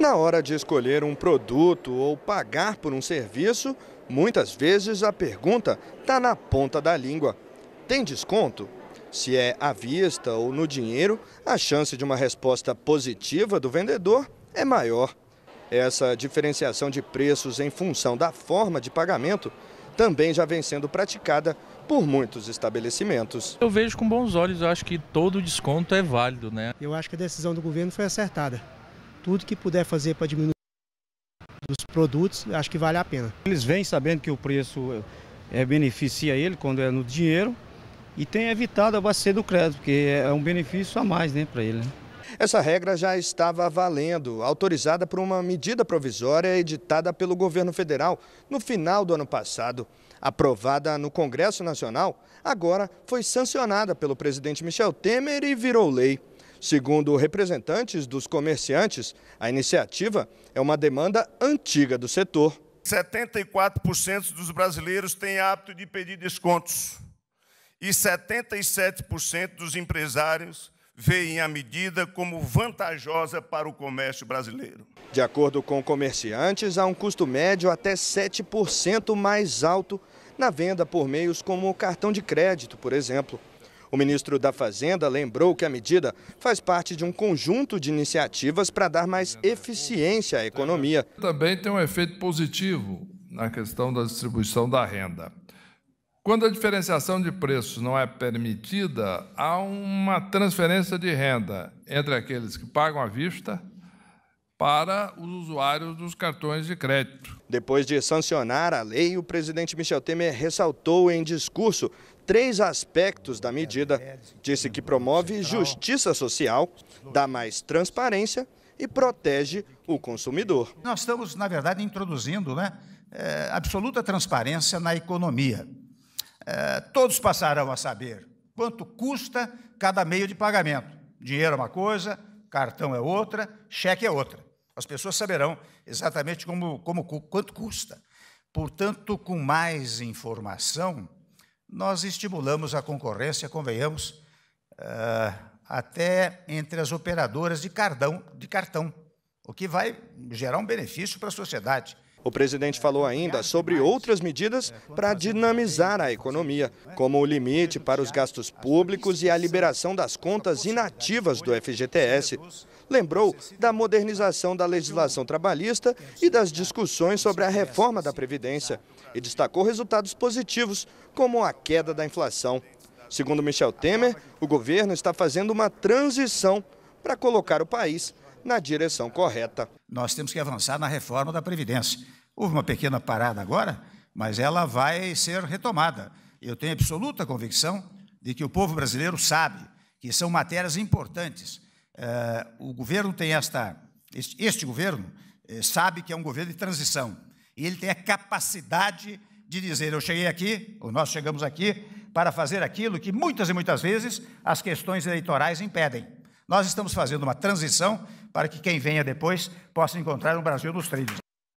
Na hora de escolher um produto ou pagar por um serviço, muitas vezes a pergunta está na ponta da língua: tem desconto? Se é à vista ou no dinheiro, a chance de uma resposta positiva do vendedor é maior. Essa diferenciação de preços em função da forma de pagamento também já vem sendo praticada por muitos estabelecimentos. Eu vejo com bons olhos, eu acho que todo desconto é válido, né? Eu acho que a decisão do governo foi acertada. Tudo que puder fazer para diminuir os produtos, acho que vale a pena. Eles vêm sabendo que o preço é, beneficia ele quando é no dinheiro e tem evitado a bacia do crédito, porque é, é um benefício a mais né, para ele. Né? Essa regra já estava valendo, autorizada por uma medida provisória editada pelo governo federal no final do ano passado. Aprovada no Congresso Nacional, agora foi sancionada pelo presidente Michel Temer e virou lei. Segundo representantes dos comerciantes, a iniciativa é uma demanda antiga do setor. 74% dos brasileiros têm hábito de pedir descontos e 77% dos empresários veem a medida como vantajosa para o comércio brasileiro. De acordo com comerciantes, há um custo médio até 7% mais alto na venda por meios como o cartão de crédito, por exemplo. O ministro da Fazenda lembrou que a medida faz parte de um conjunto de iniciativas para dar mais eficiência à economia. Também tem um efeito positivo na questão da distribuição da renda. Quando a diferenciação de preços não é permitida, há uma transferência de renda entre aqueles que pagam à vista para os usuários dos cartões de crédito. Depois de sancionar a lei, o presidente Michel Temer ressaltou em discurso três aspectos da medida. Disse que promove justiça social, dá mais transparência e protege o consumidor. Nós estamos, na verdade, introduzindo né, é, absoluta transparência na economia. É, todos passarão a saber quanto custa cada meio de pagamento. Dinheiro é uma coisa, cartão é outra, cheque é outra. As pessoas saberão exatamente como, como, quanto custa. Portanto, com mais informação, nós estimulamos a concorrência, convenhamos, uh, até entre as operadoras de, cardão, de cartão, o que vai gerar um benefício para a sociedade. O presidente falou ainda sobre outras medidas para dinamizar a economia, como o limite para os gastos públicos e a liberação das contas inativas do FGTS. Lembrou da modernização da legislação trabalhista e das discussões sobre a reforma da Previdência e destacou resultados positivos, como a queda da inflação. Segundo Michel Temer, o governo está fazendo uma transição para colocar o país na direção correta. Nós temos que avançar na reforma da Previdência. Houve uma pequena parada agora, mas ela vai ser retomada. Eu tenho absoluta convicção de que o povo brasileiro sabe que são matérias importantes. É, o governo tem esta. Este, governo é, sabe que é um governo de transição. E ele tem a capacidade de dizer: eu cheguei aqui, ou nós chegamos aqui, para fazer aquilo que muitas e muitas vezes as questões eleitorais impedem. Nós estamos fazendo uma transição para que quem venha depois possa encontrar o Brasil dos trilhos.